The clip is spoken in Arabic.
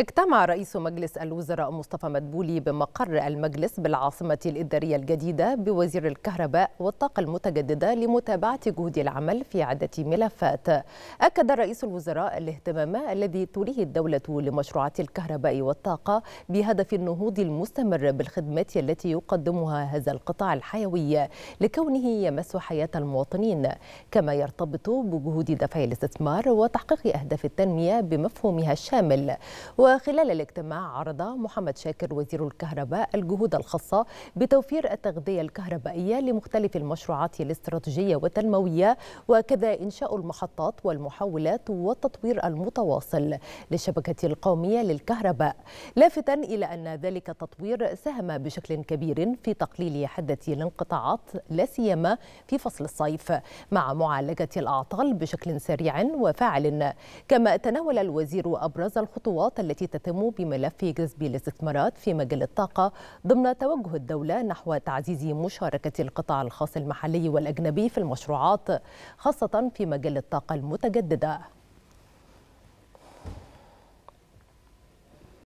اجتمع رئيس مجلس الوزراء مصطفى مدبولي بمقر المجلس بالعاصمة الإدارية الجديدة بوزير الكهرباء والطاقة المتجددة لمتابعة جهود العمل في عدة ملفات أكد رئيس الوزراء الاهتمام الذي توليه الدولة لمشروعات الكهرباء والطاقة بهدف النهوض المستمر بالخدمات التي يقدمها هذا القطاع الحيوي لكونه يمس حياة المواطنين كما يرتبط بجهود دفع الاستثمار وتحقيق أهداف التنمية بمفهومها الشامل و وخلال الاجتماع عرض محمد شاكر وزير الكهرباء الجهود الخاصة بتوفير التغذية الكهربائية لمختلف المشروعات الاستراتيجية والتنموية وكذا إنشاء المحطات والمحولات والتطوير المتواصل للشبكة القومية للكهرباء لافتا إلى أن ذلك التطوير ساهم بشكل كبير في تقليل حدة الانقطاعات لا سيما في فصل الصيف مع معالجة الأعطال بشكل سريع وفاعل كما تناول الوزير أبرز الخطوات التي تتم بملف جذب الاستثمارات في مجال الطاقة ضمن توجه الدولة نحو تعزيز مشاركة القطاع الخاص المحلي والأجنبي في المشروعات خاصة في مجال الطاقة المتجددة